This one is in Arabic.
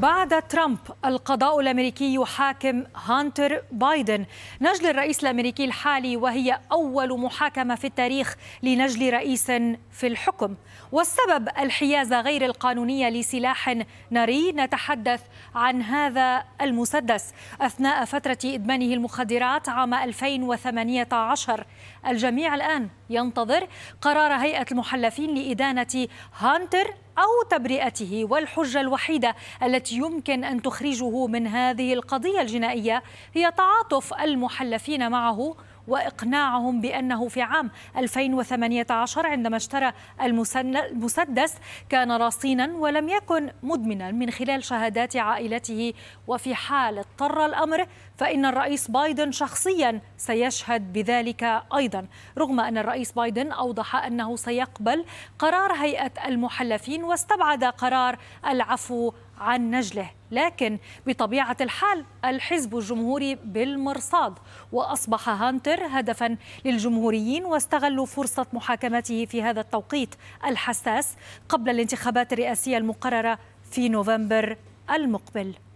بعد ترامب القضاء الامريكي يحاكم هانتر بايدن نجل الرئيس الامريكي الحالي وهي اول محاكمه في التاريخ لنجل رئيس في الحكم والسبب الحيازه غير القانونيه لسلاح ناري نتحدث عن هذا المسدس اثناء فتره ادمانه المخدرات عام 2018 الجميع الان ينتظر قرار هيئه المحلفين لادانه هانتر أو تبرئته والحجة الوحيدة التي يمكن أن تخرجه من هذه القضية الجنائية هي تعاطف المحلفين معه وإقناعهم بأنه في عام 2018 عندما اشترى المسدس كان راصينا ولم يكن مدمنا من خلال شهادات عائلته وفي حال اضطر الأمر فإن الرئيس بايدن شخصيا سيشهد بذلك أيضا رغم أن الرئيس بايدن أوضح أنه سيقبل قرار هيئة المحلفين واستبعد قرار العفو عن نجله لكن بطبيعة الحال الحزب الجمهوري بالمرصاد وأصبح هانتر هدفا للجمهوريين واستغلوا فرصة محاكمته في هذا التوقيت الحساس قبل الانتخابات الرئاسية المقررة في نوفمبر المقبل